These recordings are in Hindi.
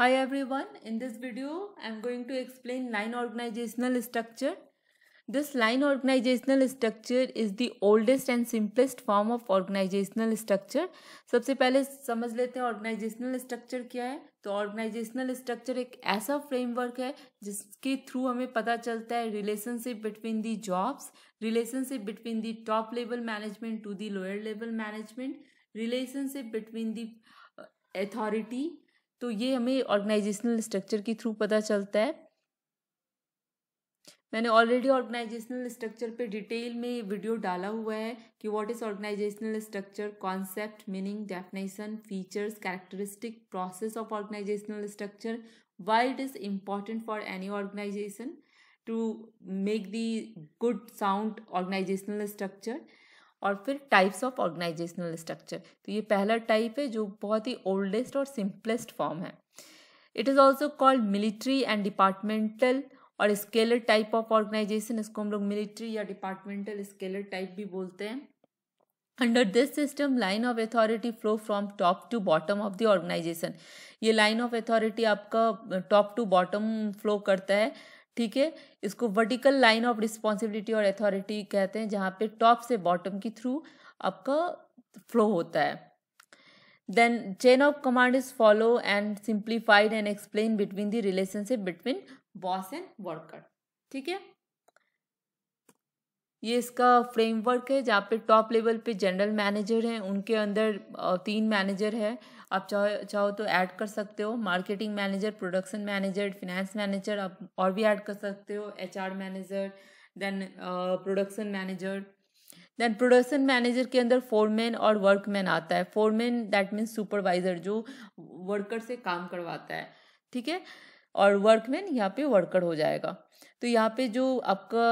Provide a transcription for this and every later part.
Hi everyone, in this video I am going to explain line organizational structure. This line organizational structure is the oldest and simplest form of organizational structure. सबसे पहले समझ लेते हैं organizational structure क्या है तो organizational structure एक ऐसा framework है जिसके through हमें पता चलता है relationship between the jobs, relationship between the top level management to the lower level management, relationship between the authority तो ये हमें ऑर्गेनाइजेशनल स्ट्रक्चर के थ्रू पता चलता है मैंने ऑलरेडी ऑर्गेनाइजेशनल स्ट्रक्चर पे डिटेल में वीडियो डाला हुआ है कि what is organisational structure concept meaning definition features characteristic process of organisational structure why it is important for any organisation to make the good sound organisational structure और फिर टाइप्स ऑफ ऑर्गेनाइजेशनल स्ट्रक्चर तो ये पहला टाइप है जो बहुत ही ओल्डेस्ट और सिंपलेस्ट फॉर्म है it is also called military and departmental और स्केलर टाइप ऑफ ऑर्गेनाइजेशन इसको हम लोग मिलिट्री या डिपार्टमेंटल स्केलर टाइप भी बोलते हैं under this system line of authority flow from top to bottom of the organisation ये लाइन ऑफ अथॉरिटी आपका टॉप टू बॉटम फ्लो करता है ठीक है इसको वर्टिकल लाइन ऑफ रिस्पॉन्सिबिलिटी और अथॉरिटी कहते हैं जहां पे टॉप से बॉटम की थ्रू आपका फ्लो होता है then chain of command is follow and simplified and explain between the relationship between boss and worker ठीक है ये इसका फ्रेमवर्क है जहाँ पे टॉप लेवल पे जनरल मैनेजर हैं उनके अंदर तीन मैनेजर है आप चाहो चाहो तो ऐड कर सकते हो marketing manager production manager finance manager आप और भी ऐड कर सकते हो HR manager then production manager then production manager के अंदर फोरमैन और वर्कमैन आता है फोरमैन दैट मीन्स सुपरवाइजर जो वर्कर से काम करवाता है ठीक है और वर्कमैन यहाँ पे वर्कर हो जाएगा तो यहाँ पे जो आपका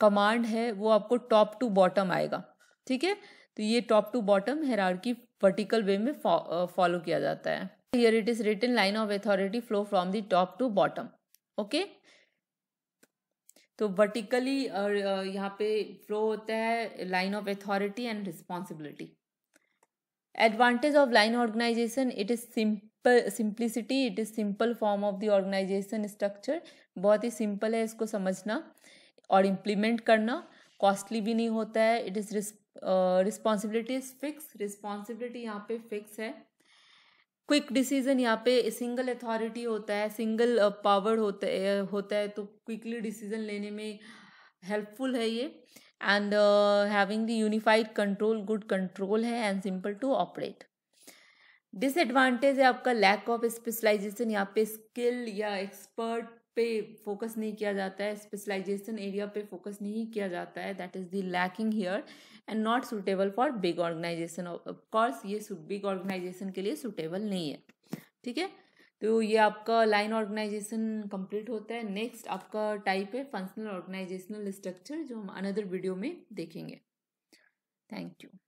कमांड है वो आपको टॉप टू बॉटम आएगा ठीक है तो ये टॉप टू बॉटम की वर्टिकल वे में फॉलो किया जाता है here it is written line of authority flow from the top to bottom okay तो वर्टिकली और यहाँ पे फ्लो होता है line of authority and responsibility advantage of line organisation it is sim simplicity it is simple form of the organisation structure बहुत ही सिंपल है इसको समझना और इम्प्लीमेंट करना कॉस्टली भी नहीं होता है it is responsibility is fix responsibility यहाँ पे फिक्स है क्विक डिसीजन यहाँ पे सिंगल अथॉरिटी होता है सिंगल पावर होता है होता है तो क्विकली डिसीजन लेने में हेल्पफुल है ये and having the unified control good control है and simple to operate disadvantage है आपका लैक ऑफ स्पेशलाइजेशन यहाँ पे स्किल या एक्सपर्ट पे फोकस नहीं किया जाता है स्पेशलाइजेशन एरिया पे फोकस नहीं किया जाता है that is the lacking here and not suitable for big organisation of course ये बिग ऑर्गेनाइजेशन के लिए सुटेबल नहीं है ठीक है तो ये आपका लाइन ऑर्गेनाइजेशन कंप्लीट होता है नेक्स्ट आपका टाइप है फंक्शनल ऑर्गेनाइजेशनल स्ट्रक्चर जो हम अनदर वीडियो में देखेंगे थैंक यू